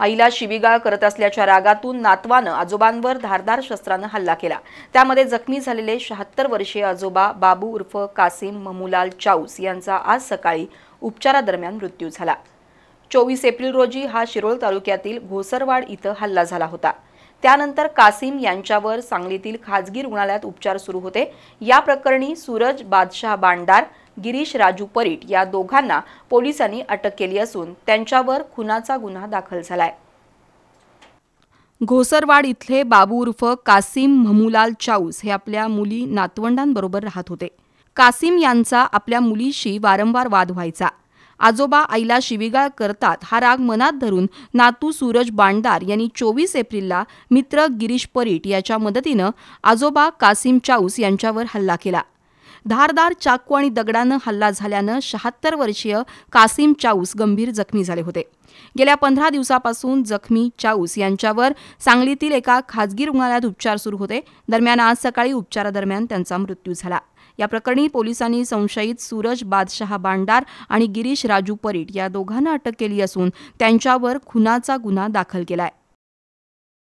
आईला शिवीगाळ करत असल्याच्या रागातून नातवानं आजोबांवर धारदार शस्त्रानं हल्ला केला त्यामध्ये जखमी झालेले शहात्तर वर्षीय आजोबा बाबू उर्फ कासिम ममूलाल चाऊस यांचा आज सकाळी उपचारादरम्यान मृत्यू झाला चोवीस एप्रिल रोजी हा शिरोळ तालुक्यातील घोसरवाड इथं हल्ला झाला होता त्यानंतर कासिम यांच्यावर सांगलीतील खाजगी रुग्णालयात उपचार सुरू होते या प्रकरणी सूरज बादशाह बांडार गिरीश राजू परीट या दोघांना पोलिसांनी अटक केली असून त्यांच्यावर खुनाचा गुन्हा दाखल झालाय घोसरवाड इथले बाबू उर्फ कासिम महमुलाल चाऊस हे आपल्या मुली नातवंडांबरोबर राहत होते कासिम यांचा आपल्या मुलीशी वारंवार वाद व्हायचा आजोबा आईला शिविगाळ करतात हा राग मनात धरून नातू सूरज बांडदार यांनी चोवीस एप्रिलला मित्र गिरीश परीट याच्या मदतीनं आजोबा कासिम चाऊस यांच्यावर हल्ला केला धारदार चाकू आणि दगडानं हल्ला झाल्यानं शहात्तर वर्षीय कासिम चाऊस गंभीर जखमी झाले होते गेल्या पंधरा दिवसापासून जखमी चाऊस यांच्यावर सांगलीतील एका खाजगी रुग्णालयात उपचार सुरू होते दरम्यान आज सकाळी उपचारादरम्यान त्यांचा मृत्यू झाला या प्रकरणी पोलिसांनी संशयित सूरज बादशाह बांडार आणि गिरीश राजू परीट या दोघांना अटक केली असून त्यांच्यावर खुनाचा गुन्हा दाखल केला आहे